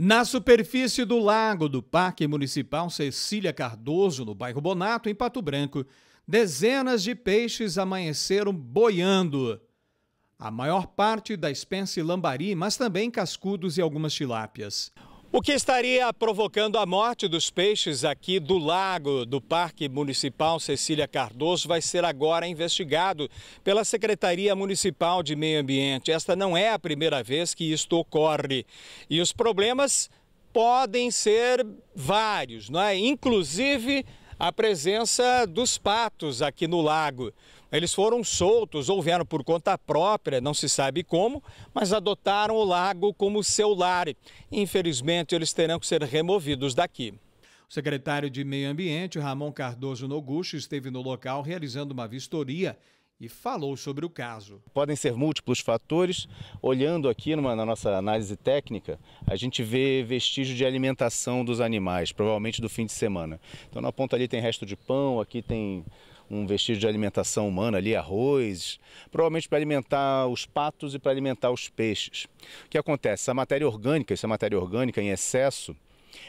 Na superfície do lago do Parque Municipal Cecília Cardoso, no bairro Bonato, em Pato Branco, dezenas de peixes amanheceram boiando. A maior parte da espécie lambari, mas também cascudos e algumas tilápias. O que estaria provocando a morte dos peixes aqui do lago do Parque Municipal Cecília Cardoso vai ser agora investigado pela Secretaria Municipal de Meio Ambiente. Esta não é a primeira vez que isto ocorre. E os problemas podem ser vários, não é? Inclusive a presença dos patos aqui no lago. Eles foram soltos, houveram por conta própria, não se sabe como, mas adotaram o lago como seu lar. Infelizmente, eles terão que ser removidos daqui. O secretário de Meio Ambiente, Ramon Cardoso Noguchi, esteve no local realizando uma vistoria e falou sobre o caso. Podem ser múltiplos fatores. Olhando aqui numa, na nossa análise técnica, a gente vê vestígio de alimentação dos animais, provavelmente do fim de semana. Então na ponta ali tem resto de pão, aqui tem um vestígio de alimentação humana ali, arroz, provavelmente para alimentar os patos e para alimentar os peixes. O que acontece? Essa matéria orgânica, essa matéria orgânica em excesso,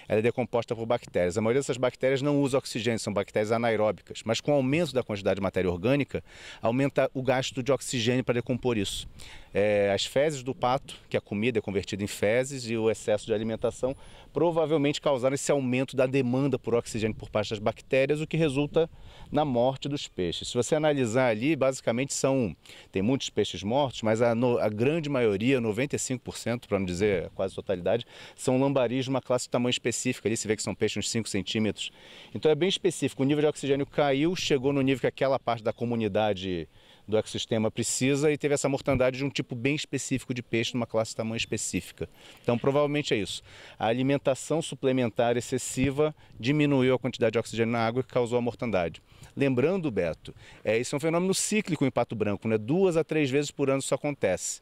ela é decomposta por bactérias. A maioria dessas bactérias não usa oxigênio, são bactérias anaeróbicas, mas com o aumento da quantidade de matéria orgânica, aumenta o gasto de oxigênio para decompor isso é, as fezes do pato, que a comida é convertida em fezes, e o excesso de alimentação provavelmente causaram esse aumento da demanda por oxigênio por parte das bactérias, o que resulta na morte dos peixes. Se você analisar ali, basicamente são. Tem muitos peixes mortos, mas a, no, a grande maioria, 95%, para não dizer quase totalidade, são lambaris de uma classe de tamanho específica. Ali se vê que são peixes uns 5 centímetros. Então é bem específico. O nível de oxigênio caiu, chegou no nível que aquela parte da comunidade do ecossistema precisa e teve essa mortandade de um tipo bem específico de peixe, numa classe de tamanho específica. Então, provavelmente é isso. A alimentação suplementar excessiva diminuiu a quantidade de oxigênio na água e causou a mortandade. Lembrando, Beto, é, isso é um fenômeno cíclico em Pato Branco, né? duas a três vezes por ano isso acontece.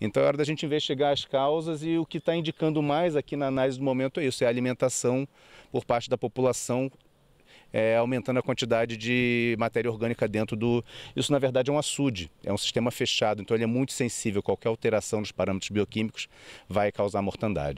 Então é hora da gente investigar as causas e o que está indicando mais aqui na análise do momento é isso, é a alimentação por parte da população é, aumentando a quantidade de matéria orgânica dentro do. Isso, na verdade, é um açude, é um sistema fechado, então ele é muito sensível. Qualquer alteração nos parâmetros bioquímicos vai causar mortandade.